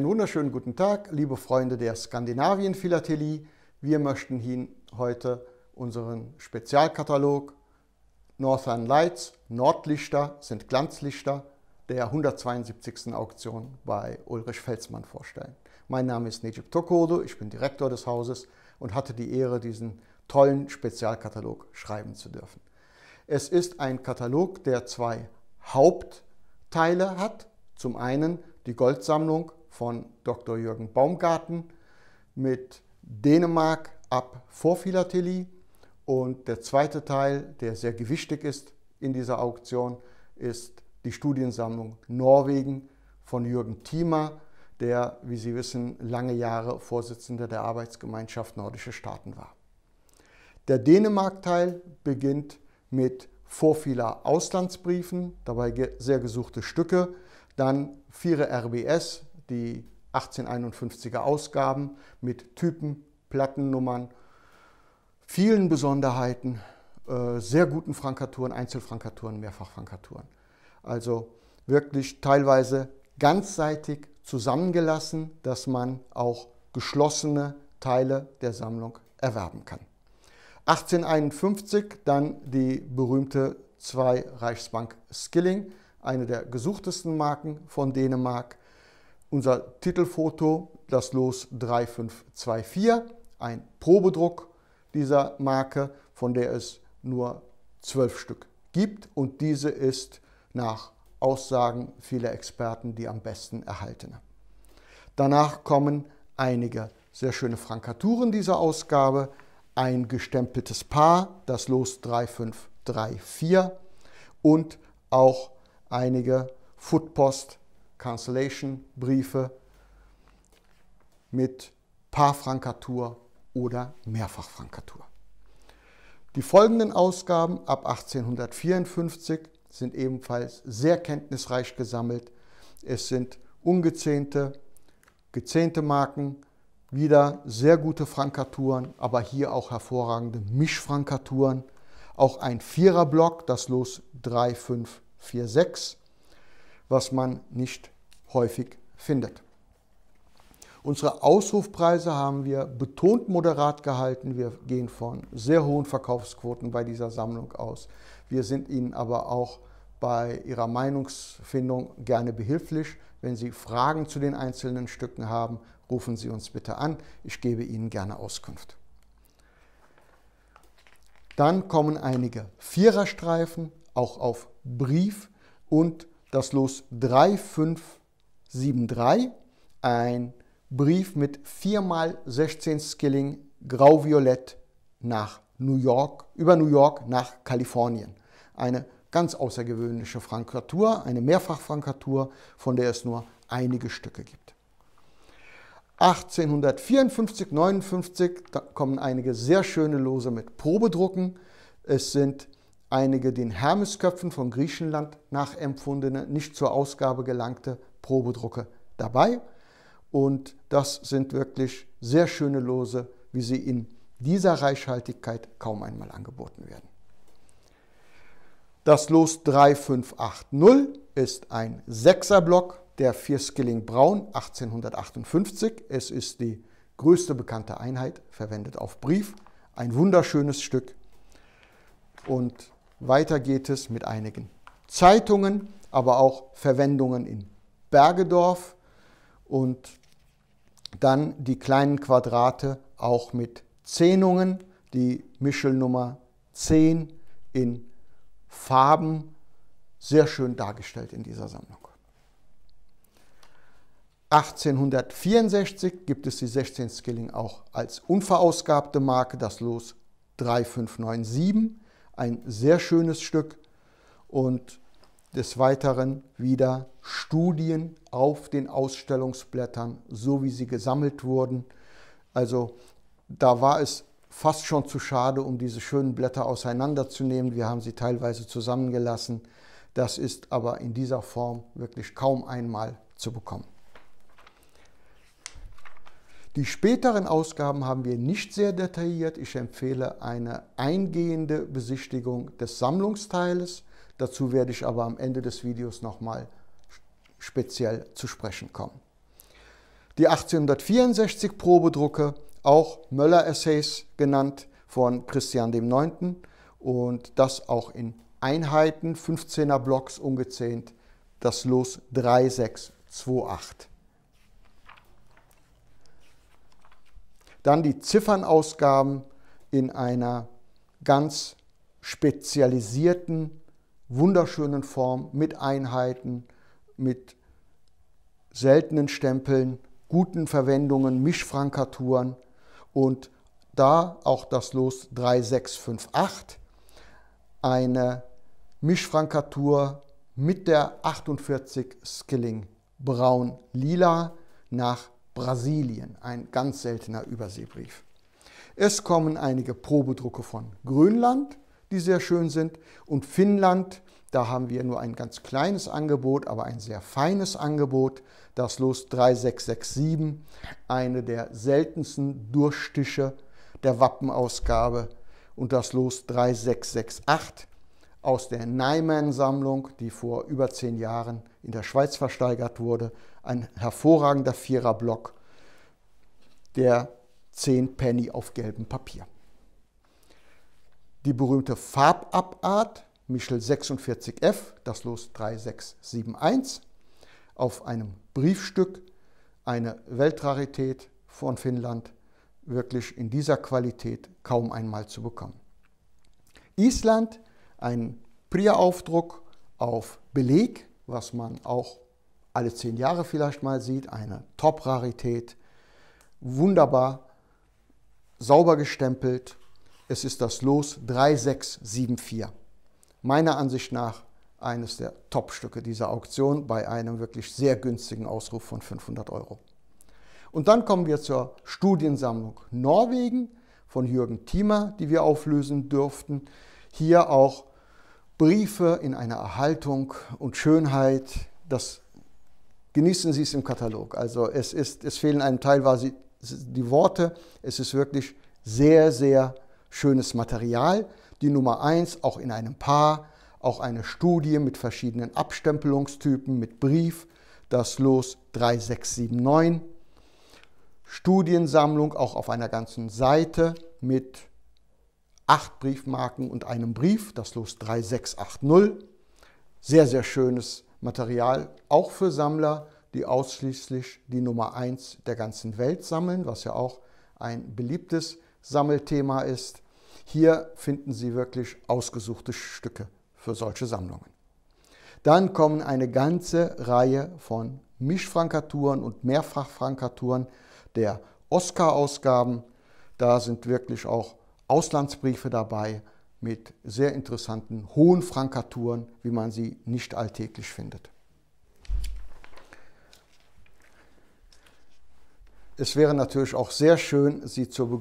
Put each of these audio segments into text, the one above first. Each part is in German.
Einen wunderschönen guten Tag, liebe Freunde der Skandinavien-Philatelie. Wir möchten Ihnen heute unseren Spezialkatalog Northern Lights, Nordlichter sind Glanzlichter der 172. Auktion bei Ulrich Felsmann vorstellen. Mein Name ist Necip Tokodo, ich bin Direktor des Hauses und hatte die Ehre, diesen tollen Spezialkatalog schreiben zu dürfen. Es ist ein Katalog, der zwei Hauptteile hat. Zum einen die Goldsammlung von Dr. Jürgen Baumgarten mit Dänemark ab Vorphilatelie. Und der zweite Teil, der sehr gewichtig ist in dieser Auktion, ist die Studiensammlung Norwegen von Jürgen Thiemer, der, wie Sie wissen, lange Jahre Vorsitzender der Arbeitsgemeinschaft Nordische Staaten war. Der Dänemark-Teil beginnt mit Vorfieler Auslandsbriefen, dabei sehr gesuchte Stücke, dann Viere RBS, die 1851er Ausgaben mit Typen, Plattennummern, vielen Besonderheiten, äh, sehr guten Frankaturen, Einzelfrankaturen, Mehrfachfrankaturen. Also wirklich teilweise ganzseitig zusammengelassen, dass man auch geschlossene Teile der Sammlung erwerben kann. 1851 dann die berühmte 2 Reichsbank Skilling, eine der gesuchtesten Marken von Dänemark unser Titelfoto, das Los 3524, ein Probedruck dieser Marke, von der es nur zwölf Stück gibt und diese ist nach Aussagen vieler Experten die am besten erhaltene. Danach kommen einige sehr schöne Frankaturen dieser Ausgabe, ein gestempeltes Paar, das Los 3534 und auch einige Footpost Cancellation-Briefe mit Paarfrankatur oder Mehrfachfrankatur. Die folgenden Ausgaben ab 1854 sind ebenfalls sehr kenntnisreich gesammelt. Es sind ungezähnte, gezähnte Marken, wieder sehr gute Frankaturen, aber hier auch hervorragende Mischfrankaturen. Auch ein Viererblock, das Los 3546 was man nicht häufig findet. Unsere Ausrufpreise haben wir betont moderat gehalten. Wir gehen von sehr hohen Verkaufsquoten bei dieser Sammlung aus. Wir sind Ihnen aber auch bei Ihrer Meinungsfindung gerne behilflich. Wenn Sie Fragen zu den einzelnen Stücken haben, rufen Sie uns bitte an. Ich gebe Ihnen gerne Auskunft. Dann kommen einige Viererstreifen, auch auf Brief und das Los 3573, ein Brief mit 4x16 Skilling grau-violett nach New York, über New York nach Kalifornien. Eine ganz außergewöhnliche Frankatur, eine Mehrfachfrankatur, von der es nur einige Stücke gibt. 1854, 59, da kommen einige sehr schöne Lose mit Probedrucken. Es sind einige den Hermesköpfen von Griechenland nachempfundene, nicht zur Ausgabe gelangte Probedrucke dabei. Und das sind wirklich sehr schöne Lose, wie sie in dieser Reichhaltigkeit kaum einmal angeboten werden. Das Los 3580 ist ein Sechserblock der Vierskilling Braun 1858. Es ist die größte bekannte Einheit, verwendet auf Brief. Ein wunderschönes Stück. Und weiter geht es mit einigen Zeitungen, aber auch Verwendungen in Bergedorf und dann die kleinen Quadrate auch mit Zehnungen, die Mischelnummer 10 in Farben, sehr schön dargestellt in dieser Sammlung. 1864 gibt es die 16 Skilling auch als unverausgabte Marke, das Los 3597 ein sehr schönes Stück. Und des Weiteren wieder Studien auf den Ausstellungsblättern, so wie sie gesammelt wurden. Also da war es fast schon zu schade, um diese schönen Blätter auseinanderzunehmen. Wir haben sie teilweise zusammengelassen. Das ist aber in dieser Form wirklich kaum einmal zu bekommen. Die späteren Ausgaben haben wir nicht sehr detailliert. Ich empfehle eine eingehende Besichtigung des Sammlungsteiles. Dazu werde ich aber am Ende des Videos nochmal speziell zu sprechen kommen. Die 1864 Probedrucke, auch Möller-Essays genannt von Christian IX. und das auch in Einheiten, 15er Blocks ungezähnt, das Los 3628. Dann die Ziffernausgaben in einer ganz spezialisierten, wunderschönen Form mit Einheiten, mit seltenen Stempeln, guten Verwendungen, Mischfrankaturen und da auch das Los 3658, eine Mischfrankatur mit der 48 Skilling Braun-Lila nach Brasilien, ein ganz seltener Überseebrief. Es kommen einige Probedrucke von Grönland, die sehr schön sind, und Finnland, da haben wir nur ein ganz kleines Angebot, aber ein sehr feines Angebot. Das Los 3667, eine der seltensten Durchstiche der Wappenausgabe. Und das Los 3668 aus der Neiman-Sammlung, die vor über zehn Jahren in der Schweiz versteigert wurde. Ein hervorragender Viererblock, der 10 Penny auf gelbem Papier. Die berühmte Farbabart Michel 46F, das Los 3671, auf einem Briefstück, eine Weltrarität von Finnland, wirklich in dieser Qualität kaum einmal zu bekommen. Island ein Priya-Aufdruck auf Beleg, was man auch alle zehn Jahre vielleicht mal sieht, eine Top-Rarität, wunderbar, sauber gestempelt. Es ist das Los 3674. Meiner Ansicht nach eines der Top-Stücke dieser Auktion bei einem wirklich sehr günstigen Ausruf von 500 Euro. Und dann kommen wir zur Studiensammlung Norwegen von Jürgen Thiemer, die wir auflösen dürften. Hier auch Briefe in einer Erhaltung und Schönheit, das genießen Sie es im Katalog. Also es, ist, es fehlen einem teilweise die Worte. Es ist wirklich sehr, sehr schönes Material. Die Nummer eins auch in einem Paar, auch eine Studie mit verschiedenen Abstempelungstypen, mit Brief, das Los 3679. Studiensammlung auch auf einer ganzen Seite mit acht Briefmarken und einem Brief, das Los 3680. Sehr, sehr schönes Material, auch für Sammler, die ausschließlich die Nummer 1 der ganzen Welt sammeln, was ja auch ein beliebtes Sammelthema ist. Hier finden Sie wirklich ausgesuchte Stücke für solche Sammlungen. Dann kommen eine ganze Reihe von Mischfrankaturen und Mehrfachfrankaturen der Oscar-Ausgaben. Da sind wirklich auch Auslandsbriefe dabei mit sehr interessanten hohen Frankaturen, wie man sie nicht alltäglich findet. Es wäre natürlich auch sehr schön, Sie zur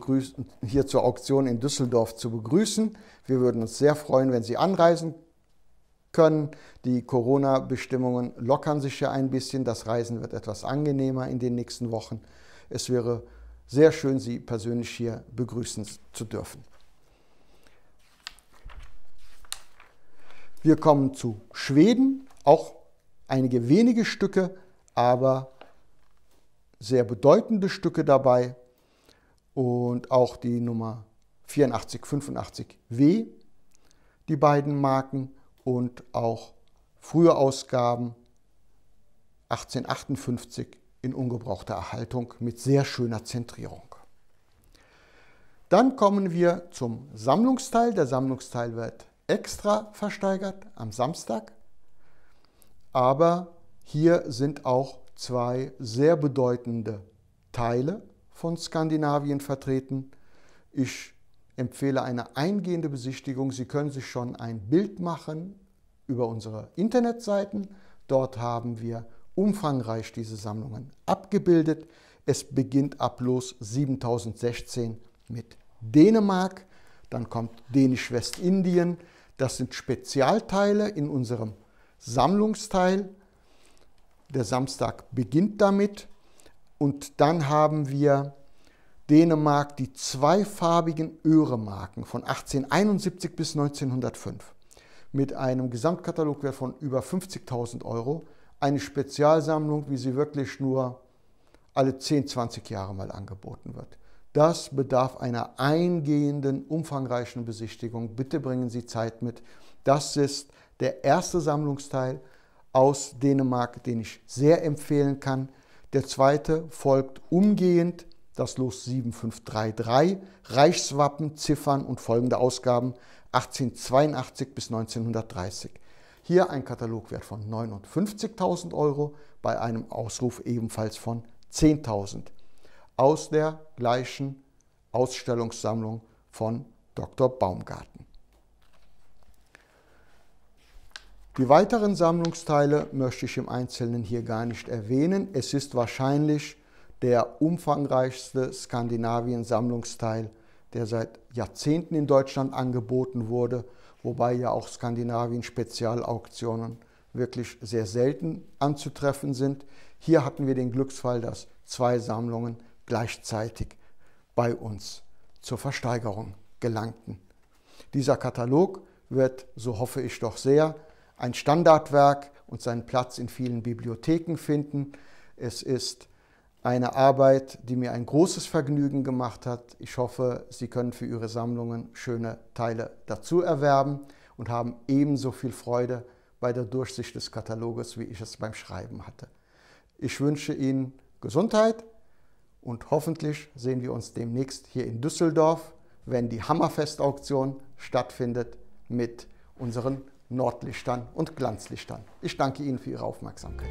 hier zur Auktion in Düsseldorf zu begrüßen. Wir würden uns sehr freuen, wenn Sie anreisen können. Die Corona-Bestimmungen lockern sich ja ein bisschen. Das Reisen wird etwas angenehmer in den nächsten Wochen. Es wäre sehr schön, Sie persönlich hier begrüßen zu dürfen. Wir kommen zu Schweden, auch einige wenige Stücke, aber sehr bedeutende Stücke dabei. Und auch die Nummer 8485 W, die beiden Marken und auch frühe Ausgaben 1858 in ungebrauchter Erhaltung mit sehr schöner Zentrierung. Dann kommen wir zum Sammlungsteil. Der Sammlungsteil wird extra versteigert am Samstag. Aber hier sind auch zwei sehr bedeutende Teile von Skandinavien vertreten. Ich empfehle eine eingehende Besichtigung. Sie können sich schon ein Bild machen über unsere Internetseiten. Dort haben wir umfangreich diese Sammlungen abgebildet. Es beginnt ab los 7016 mit Dänemark, dann kommt Dänisch-Westindien. Das sind Spezialteile in unserem Sammlungsteil. Der Samstag beginnt damit. Und dann haben wir Dänemark die zweifarbigen Öremarken von 1871 bis 1905 mit einem Gesamtkatalogwert von über 50.000 Euro eine Spezialsammlung, wie sie wirklich nur alle 10, 20 Jahre mal angeboten wird. Das bedarf einer eingehenden, umfangreichen Besichtigung. Bitte bringen Sie Zeit mit. Das ist der erste Sammlungsteil aus Dänemark, den ich sehr empfehlen kann. Der zweite folgt umgehend das Los 7533, Reichswappen, Ziffern und folgende Ausgaben 1882 bis 1930. Hier ein Katalogwert von 59.000 Euro, bei einem Ausruf ebenfalls von 10.000 aus der gleichen Ausstellungssammlung von Dr. Baumgarten. Die weiteren Sammlungsteile möchte ich im Einzelnen hier gar nicht erwähnen. Es ist wahrscheinlich der umfangreichste Skandinavien-Sammlungsteil, der seit Jahrzehnten in Deutschland angeboten wurde wobei ja auch Skandinavien-Spezialauktionen wirklich sehr selten anzutreffen sind. Hier hatten wir den Glücksfall, dass zwei Sammlungen gleichzeitig bei uns zur Versteigerung gelangten. Dieser Katalog wird, so hoffe ich doch sehr, ein Standardwerk und seinen Platz in vielen Bibliotheken finden. Es ist eine Arbeit, die mir ein großes Vergnügen gemacht hat. Ich hoffe, Sie können für Ihre Sammlungen schöne Teile dazu erwerben und haben ebenso viel Freude bei der Durchsicht des Kataloges, wie ich es beim Schreiben hatte. Ich wünsche Ihnen Gesundheit und hoffentlich sehen wir uns demnächst hier in Düsseldorf, wenn die Hammerfest-Auktion stattfindet mit unseren Nordlichtern und Glanzlichtern. Ich danke Ihnen für Ihre Aufmerksamkeit.